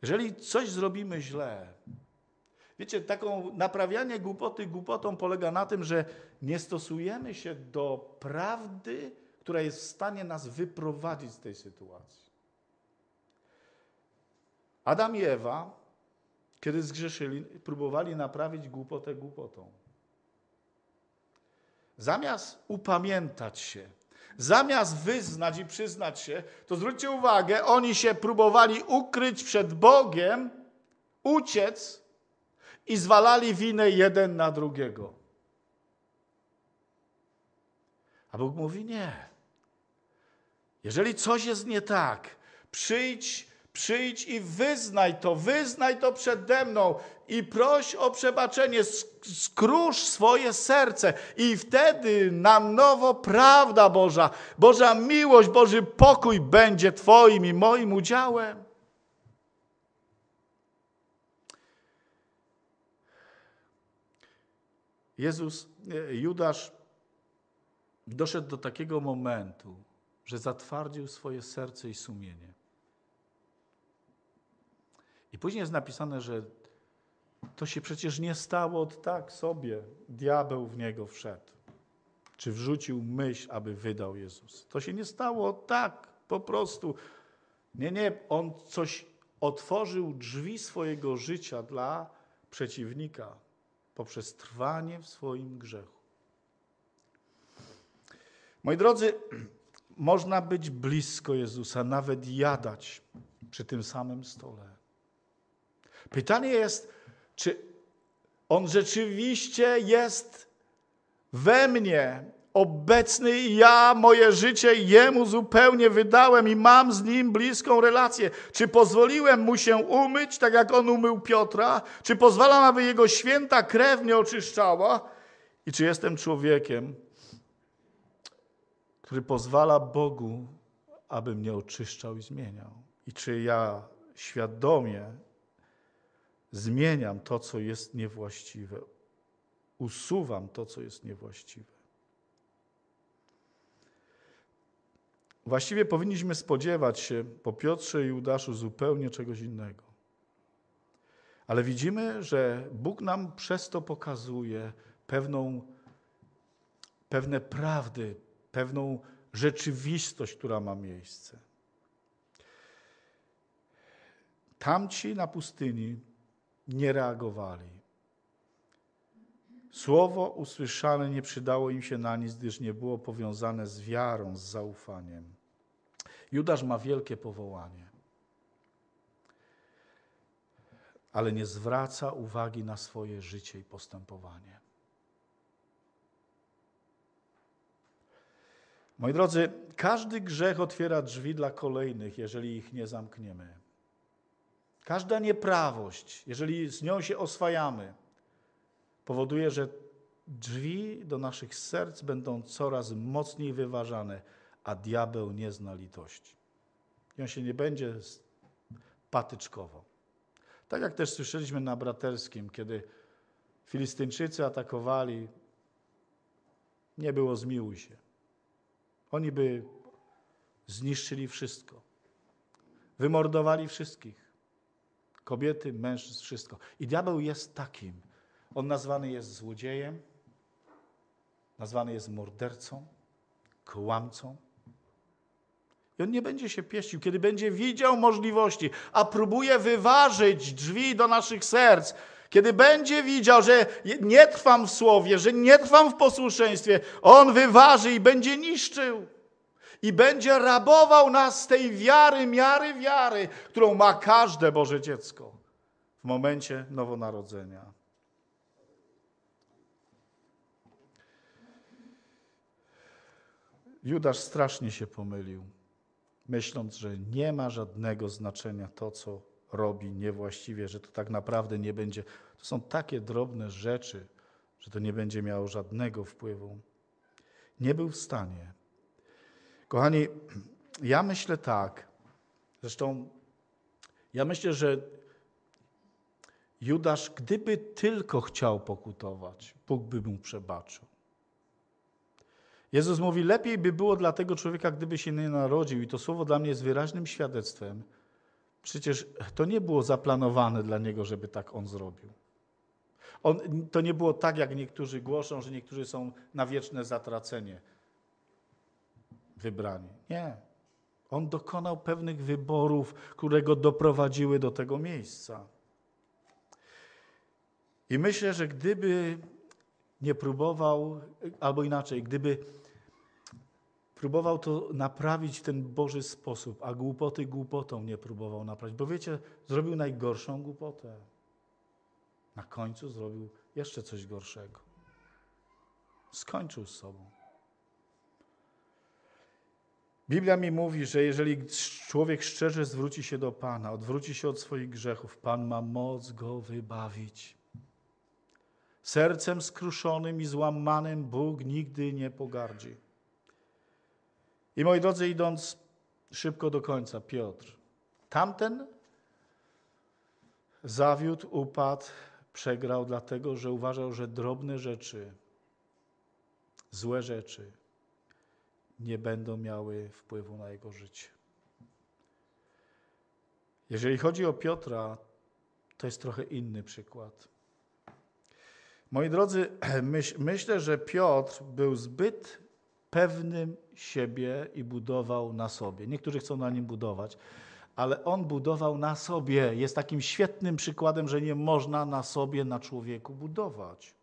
Jeżeli coś zrobimy źle, wiecie, taką naprawianie głupoty głupotą polega na tym, że nie stosujemy się do prawdy, która jest w stanie nas wyprowadzić z tej sytuacji. Adam i Ewa, kiedy zgrzeszyli, próbowali naprawić głupotę głupotą. Zamiast upamiętać się, zamiast wyznać i przyznać się, to zwróćcie uwagę, oni się próbowali ukryć przed Bogiem, uciec i zwalali winę jeden na drugiego. A Bóg mówi: Nie. Jeżeli coś jest nie tak, przyjdź Przyjdź i wyznaj to, wyznaj to przede mną i proś o przebaczenie, skrusz swoje serce i wtedy na nowo prawda Boża, Boża miłość, Boży pokój będzie Twoim i moim udziałem. Jezus, e, Judasz doszedł do takiego momentu, że zatwardził swoje serce i sumienie. I później jest napisane, że to się przecież nie stało tak sobie. Diabeł w niego wszedł. Czy wrzucił myśl, aby wydał Jezus. To się nie stało tak po prostu. Nie, nie, on coś otworzył drzwi swojego życia dla przeciwnika poprzez trwanie w swoim grzechu. Moi drodzy, można być blisko Jezusa, nawet jadać przy tym samym stole. Pytanie jest, czy On rzeczywiście jest we mnie obecny i ja moje życie Jemu zupełnie wydałem i mam z Nim bliską relację. Czy pozwoliłem Mu się umyć, tak jak On umył Piotra? Czy pozwalam, aby Jego święta krew mnie oczyszczała? I czy jestem człowiekiem, który pozwala Bogu, aby mnie oczyszczał i zmieniał? I czy ja świadomie zmieniam to, co jest niewłaściwe, usuwam to, co jest niewłaściwe. Właściwie powinniśmy spodziewać się po Piotrze i Judaszu zupełnie czegoś innego. Ale widzimy, że Bóg nam przez to pokazuje pewną, pewne prawdy, pewną rzeczywistość, która ma miejsce. Tamci na pustyni nie reagowali. Słowo usłyszane nie przydało im się na nic, gdyż nie było powiązane z wiarą, z zaufaniem. Judasz ma wielkie powołanie, ale nie zwraca uwagi na swoje życie i postępowanie. Moi drodzy, każdy grzech otwiera drzwi dla kolejnych, jeżeli ich nie zamkniemy. Każda nieprawość, jeżeli z nią się oswajamy, powoduje, że drzwi do naszych serc będą coraz mocniej wyważane, a diabeł nie zna litości. I on się nie będzie patyczkowo. Tak jak też słyszeliśmy na braterskim, kiedy Filistyńczycy atakowali, nie było zmiłuj się. Oni by zniszczyli wszystko. Wymordowali wszystkich. Kobiety, mężczyzn, wszystko. I diabeł jest takim. On nazwany jest złodziejem, nazwany jest mordercą, kłamcą. I on nie będzie się pieścił, kiedy będzie widział możliwości, a próbuje wyważyć drzwi do naszych serc. Kiedy będzie widział, że nie trwam w słowie, że nie trwam w posłuszeństwie, on wyważy i będzie niszczył i będzie rabował nas z tej wiary, miary wiary, którą ma każde Boże dziecko w momencie nowonarodzenia. Judasz strasznie się pomylił, myśląc, że nie ma żadnego znaczenia to, co robi niewłaściwie, że to tak naprawdę nie będzie. To są takie drobne rzeczy, że to nie będzie miało żadnego wpływu. Nie był w stanie Kochani, ja myślę tak. Zresztą ja myślę, że Judasz, gdyby tylko chciał pokutować, Bóg by mu przebaczył. Jezus mówi: Lepiej by było dla tego człowieka, gdyby się nie narodził. I to słowo dla mnie jest wyraźnym świadectwem. Przecież to nie było zaplanowane dla niego, żeby tak on zrobił. On, to nie było tak, jak niektórzy głoszą, że niektórzy są na wieczne zatracenie wybrani. Nie. On dokonał pewnych wyborów, które go doprowadziły do tego miejsca. I myślę, że gdyby nie próbował, albo inaczej, gdyby próbował to naprawić w ten Boży sposób, a głupoty głupotą nie próbował naprawić, bo wiecie, zrobił najgorszą głupotę. Na końcu zrobił jeszcze coś gorszego. Skończył z sobą. Biblia mi mówi, że jeżeli człowiek szczerze zwróci się do Pana, odwróci się od swoich grzechów, Pan ma moc go wybawić. Sercem skruszonym i złamanym Bóg nigdy nie pogardzi. I moi drodzy, idąc szybko do końca, Piotr. Tamten zawiódł, upadł, przegrał, dlatego że uważał, że drobne rzeczy, złe rzeczy, nie będą miały wpływu na jego życie. Jeżeli chodzi o Piotra, to jest trochę inny przykład. Moi drodzy, myślę, że Piotr był zbyt pewnym siebie i budował na sobie. Niektórzy chcą na nim budować, ale on budował na sobie. Jest takim świetnym przykładem, że nie można na sobie, na człowieku budować.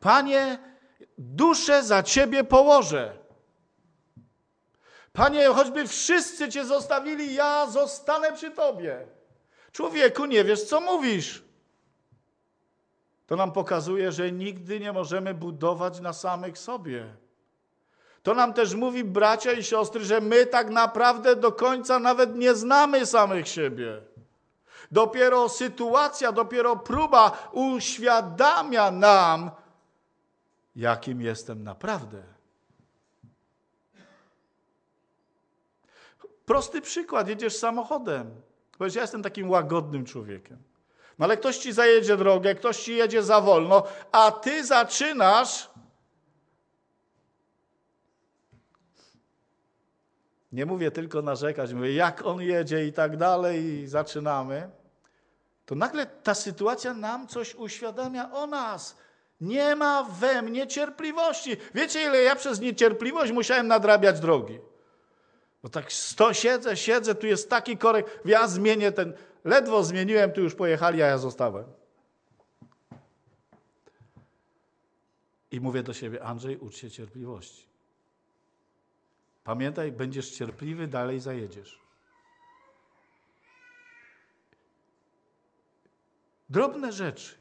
Panie, duszę za ciebie położę. Panie, choćby wszyscy cię zostawili, ja zostanę przy tobie. Człowieku, nie wiesz, co mówisz. To nam pokazuje, że nigdy nie możemy budować na samych sobie. To nam też mówi, bracia i siostry, że my tak naprawdę do końca nawet nie znamy samych siebie. Dopiero sytuacja, dopiero próba uświadamia nam, jakim jestem naprawdę. Prosty przykład, jedziesz samochodem. Powiedz, ja jestem takim łagodnym człowiekiem. No ale ktoś ci zajedzie drogę, ktoś ci jedzie za wolno, a ty zaczynasz. Nie mówię tylko narzekać, mówię jak on jedzie i tak dalej, i zaczynamy. To nagle ta sytuacja nam coś uświadamia o nas. Nie ma we mnie cierpliwości. Wiecie, ile ja przez niecierpliwość musiałem nadrabiać drogi? Bo tak sto siedzę, siedzę, tu jest taki korek, ja zmienię ten, ledwo zmieniłem, tu już pojechali, a ja zostałem. I mówię do siebie, Andrzej, ucz się cierpliwości. Pamiętaj, będziesz cierpliwy, dalej zajedziesz. Drobne rzeczy.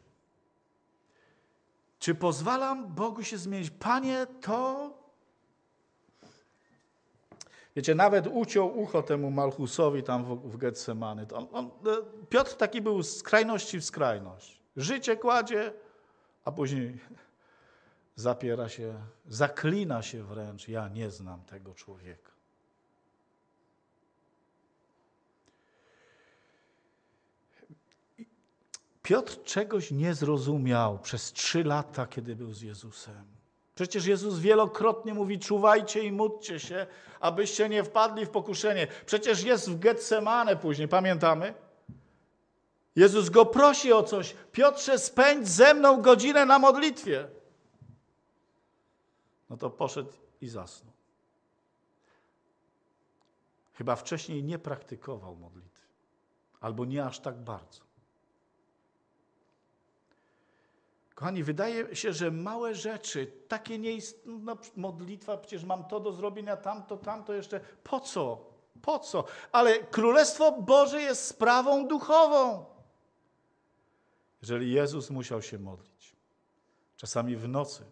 Czy pozwalam Bogu się zmienić? Panie, to. Wiecie, nawet uciął ucho temu Malchusowi tam w, w Getsemany. On, on, e, Piotr taki był z skrajności w skrajność. Życie kładzie, a później zapiera się, zaklina się wręcz. Ja nie znam tego człowieka. Piotr czegoś nie zrozumiał przez trzy lata, kiedy był z Jezusem. Przecież Jezus wielokrotnie mówi: czuwajcie i módlcie się, abyście nie wpadli w pokuszenie. Przecież jest w Getsemane później, pamiętamy? Jezus go prosi o coś. Piotrze, spędź ze mną godzinę na modlitwie. No to poszedł i zasnął. Chyba wcześniej nie praktykował modlitwy, albo nie aż tak bardzo. Kochani, wydaje się, że małe rzeczy, takie nieistotne, no, no, modlitwa, przecież mam to do zrobienia, tamto, tamto jeszcze. Po co? Po co? Ale Królestwo Boże jest sprawą duchową. Jeżeli Jezus musiał się modlić, czasami w nocy,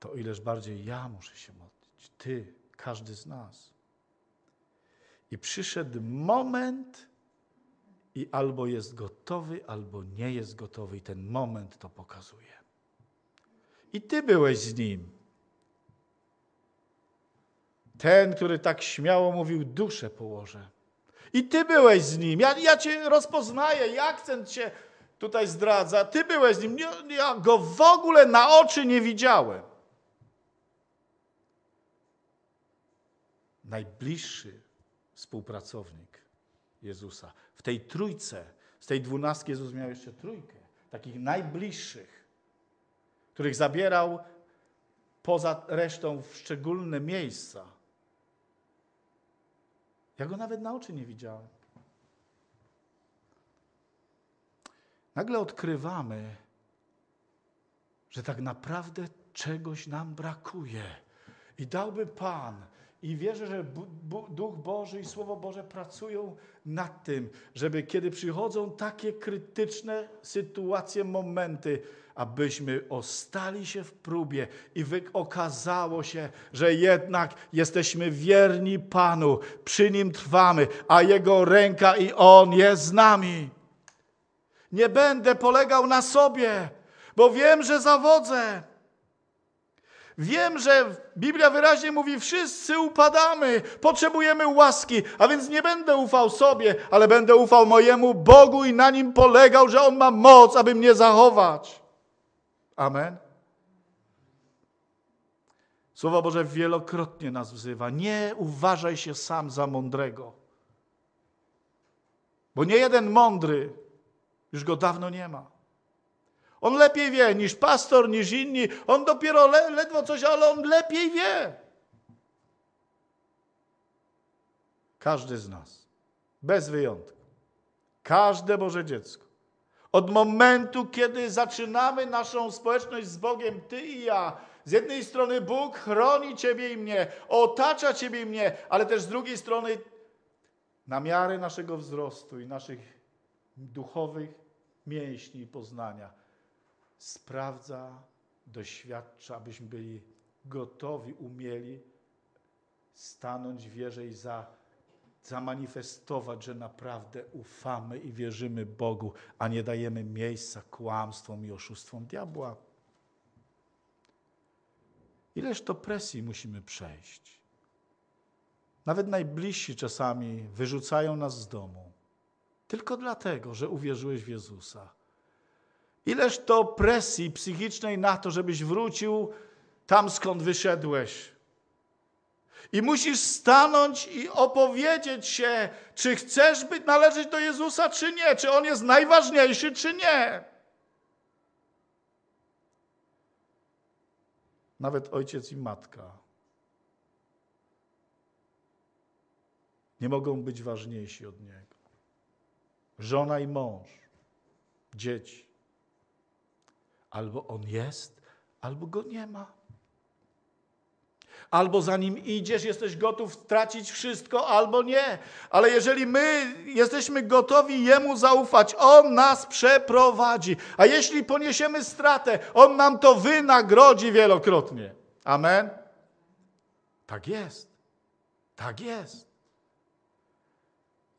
to ileż bardziej ja muszę się modlić. Ty, każdy z nas. I przyszedł moment, i albo jest gotowy, albo nie jest gotowy, i ten moment to pokazuje. I ty byłeś z nim. Ten, który tak śmiało mówił, duszę położę. I ty byłeś z nim. Ja, ja cię rozpoznaję, i akcent cię tutaj zdradza. Ty byłeś z nim. Ja go w ogóle na oczy nie widziałem. Najbliższy współpracownik Jezusa w tej trójce, z tej dwunastki Jezus miał jeszcze trójkę, takich najbliższych, których zabierał poza resztą w szczególne miejsca. Ja go nawet na oczy nie widziałem. Nagle odkrywamy, że tak naprawdę czegoś nam brakuje. I dałby Pan, i wierzę, że Duch Boży i Słowo Boże pracują nad tym, żeby kiedy przychodzą takie krytyczne sytuacje, momenty, abyśmy ostali się w próbie i okazało się, że jednak jesteśmy wierni Panu, przy Nim trwamy, a Jego ręka i On jest z nami. Nie będę polegał na sobie, bo wiem, że zawodzę Wiem, że Biblia wyraźnie mówi: wszyscy upadamy, potrzebujemy łaski, a więc nie będę ufał sobie, ale będę ufał mojemu Bogu i na nim polegał, że on ma moc, aby mnie zachować. Amen. Słowo Boże wielokrotnie nas wzywa: nie uważaj się sam za mądrego, bo nie jeden mądry już go dawno nie ma. On lepiej wie niż pastor, niż inni. On dopiero le, ledwo coś, ale on lepiej wie. Każdy z nas, bez wyjątku, każde Boże dziecko, od momentu, kiedy zaczynamy naszą społeczność z Bogiem, ty i ja, z jednej strony Bóg chroni ciebie i mnie, otacza ciebie i mnie, ale też z drugiej strony, na miarę naszego wzrostu i naszych duchowych mięśni i poznania, sprawdza, doświadcza, abyśmy byli gotowi, umieli stanąć wierze i za, zamanifestować, że naprawdę ufamy i wierzymy Bogu, a nie dajemy miejsca kłamstwom i oszustwom diabła. Ileż to presji musimy przejść? Nawet najbliżsi czasami wyrzucają nas z domu. Tylko dlatego, że uwierzyłeś w Jezusa Ileż to presji psychicznej na to, żebyś wrócił tam, skąd wyszedłeś. I musisz stanąć i opowiedzieć się, czy chcesz być, należeć do Jezusa, czy nie, czy On jest najważniejszy, czy nie. Nawet ojciec i matka nie mogą być ważniejsi od Niego. Żona i mąż, dzieci. Albo on jest, albo go nie ma. Albo za nim idziesz, jesteś gotów stracić wszystko, albo nie. Ale jeżeli my jesteśmy gotowi Jemu zaufać, On nas przeprowadzi. A jeśli poniesiemy stratę, On nam to wynagrodzi wielokrotnie. Amen? Tak jest. Tak jest.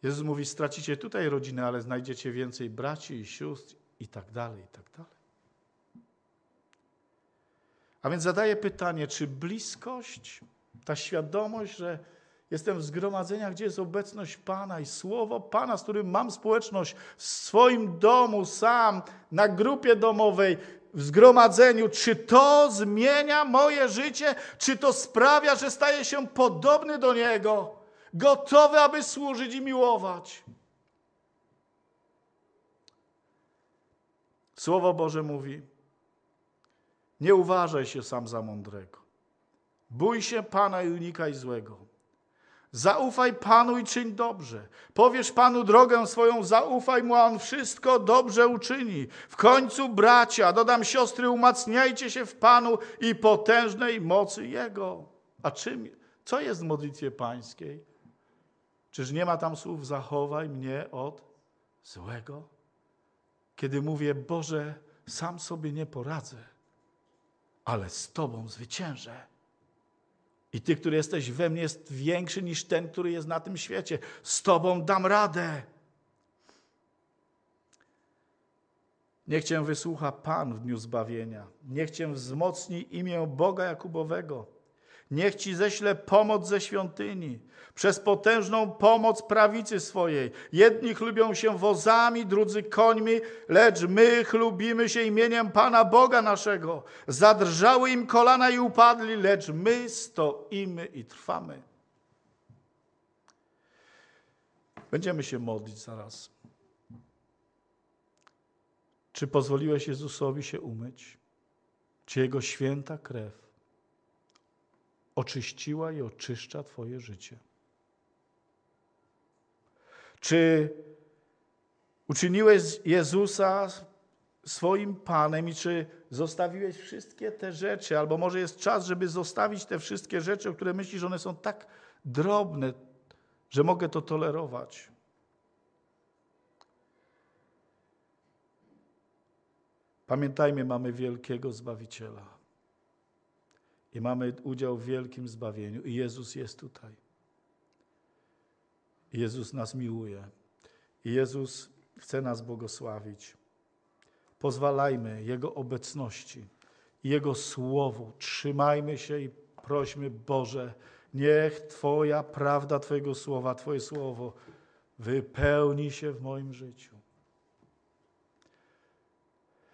Jezus mówi: stracicie tutaj rodzinę, ale znajdziecie więcej braci i sióstr i tak dalej, i tak dalej. A więc zadaję pytanie, czy bliskość, ta świadomość, że jestem w zgromadzeniach, gdzie jest obecność Pana i słowo Pana, z którym mam społeczność w swoim domu, sam, na grupie domowej, w zgromadzeniu, czy to zmienia moje życie, czy to sprawia, że staję się podobny do Niego, gotowy, aby służyć i miłować. Słowo Boże mówi, nie uważaj się sam za mądrego. Bój się Pana i unikaj złego. Zaufaj Panu i czyń dobrze. Powiesz Panu drogę swoją, zaufaj Mu, a On wszystko dobrze uczyni. W końcu, bracia, dodam siostry, umacniajcie się w Panu i potężnej mocy Jego. A czym, co jest w modlitwie pańskiej? Czyż nie ma tam słów zachowaj mnie od złego? Kiedy mówię, Boże, sam sobie nie poradzę ale z Tobą zwyciężę. I Ty, który jesteś we mnie, jest większy niż ten, który jest na tym świecie. Z Tobą dam radę. Niech Cię wysłucha Pan w dniu zbawienia. Niech Cię wzmocni imię Boga Jakubowego. Niech Ci ześle pomoc ze świątyni, przez potężną pomoc prawicy swojej. Jedni chlubią się wozami, drudzy końmi, lecz my chlubimy się imieniem Pana Boga naszego. Zadrżały im kolana i upadli, lecz my stoimy i trwamy. Będziemy się modlić zaraz. Czy pozwoliłeś Jezusowi się umyć? Czy Jego święta krew oczyściła i oczyszcza Twoje życie? Czy uczyniłeś Jezusa swoim Panem i czy zostawiłeś wszystkie te rzeczy, albo może jest czas, żeby zostawić te wszystkie rzeczy, o które myślisz, że one są tak drobne, że mogę to tolerować. Pamiętajmy, mamy wielkiego Zbawiciela i mamy udział w wielkim zbawieniu. I Jezus jest tutaj. I Jezus nas miłuje. I Jezus chce nas błogosławić. Pozwalajmy Jego obecności, Jego słowu. Trzymajmy się i prośmy Boże, niech Twoja prawda, Twojego słowa, Twoje słowo wypełni się w moim życiu.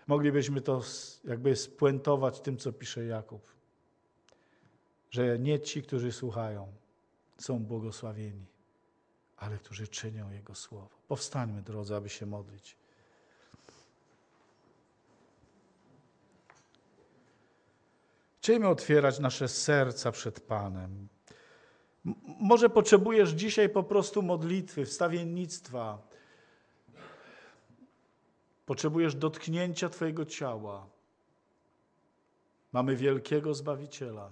Moglibyśmy to jakby spuentować tym, co pisze Jakub że nie ci, którzy słuchają, są błogosławieni, ale którzy czynią Jego słowo. Powstańmy, drodzy, aby się modlić. Chciejmy otwierać nasze serca przed Panem. może potrzebujesz dzisiaj po prostu modlitwy, wstawiennictwa. Potrzebujesz dotknięcia Twojego ciała. Mamy wielkiego Zbawiciela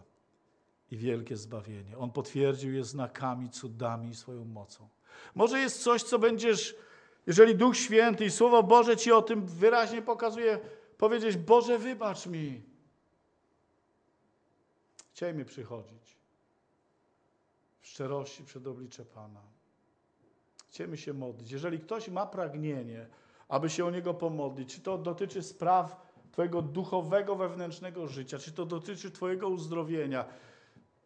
i wielkie zbawienie. On potwierdził je znakami, cudami i swoją mocą. Może jest coś, co będziesz, jeżeli Duch Święty i Słowo Boże ci o tym wyraźnie pokazuje, powiedzieć: Boże, wybacz mi. Chciej mi przychodzić w szczerości przed oblicze Pana. Chcemy się modlić. Jeżeli ktoś ma pragnienie, aby się o niego pomodlić, czy to dotyczy spraw Twojego duchowego, wewnętrznego życia, czy to dotyczy Twojego uzdrowienia,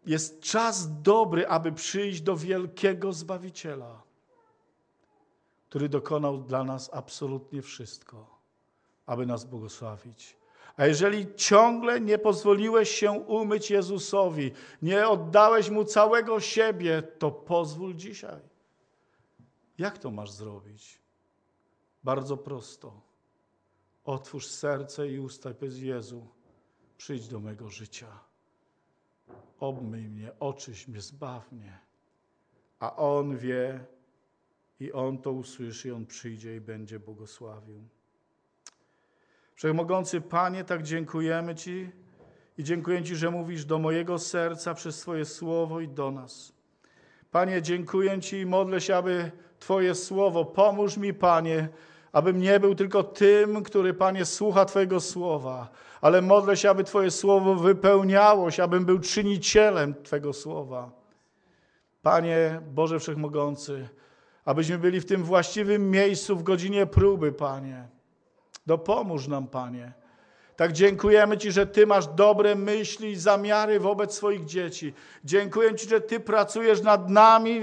jest czas dobry, aby przyjść do wielkiego Zbawiciela, który dokonał dla nas absolutnie wszystko, aby nas błogosławić. A jeżeli ciągle nie pozwoliłeś się umyć Jezusowi, nie oddałeś Mu całego siebie, to pozwól dzisiaj. Jak to masz zrobić? Bardzo prosto. Otwórz serce i usta i powiedz Jezu, przyjdź do mego życia obmyj mnie, oczyś mnie, zbaw mnie. A On wie i On to usłyszy, On przyjdzie i będzie błogosławił. Wszechmogący Panie, tak dziękujemy Ci i dziękuję Ci, że mówisz do mojego serca przez Twoje słowo i do nas. Panie, dziękuję Ci i modlę się, aby Twoje słowo pomóż mi, Panie, abym nie był tylko tym, który, Panie, słucha Twojego słowa, ale modlę się, aby Twoje słowo wypełniało się, abym był czynicielem Twojego słowa. Panie Boże Wszechmogący, abyśmy byli w tym właściwym miejscu w godzinie próby, Panie. Dopomóż nam, Panie. Tak dziękujemy Ci, że Ty masz dobre myśli i zamiary wobec swoich dzieci. Dziękuję Ci, że Ty pracujesz nad nami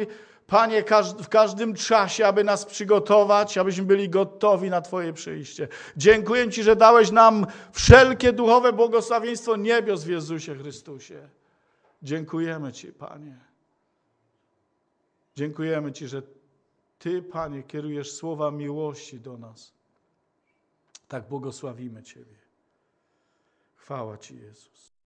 Panie, w każdym czasie, aby nas przygotować, abyśmy byli gotowi na Twoje przyjście. Dziękuję Ci, że dałeś nam wszelkie duchowe błogosławieństwo niebios w Jezusie Chrystusie. Dziękujemy Ci, Panie. Dziękujemy Ci, że Ty, Panie, kierujesz słowa miłości do nas. Tak błogosławimy Ciebie. Chwała Ci, Jezus.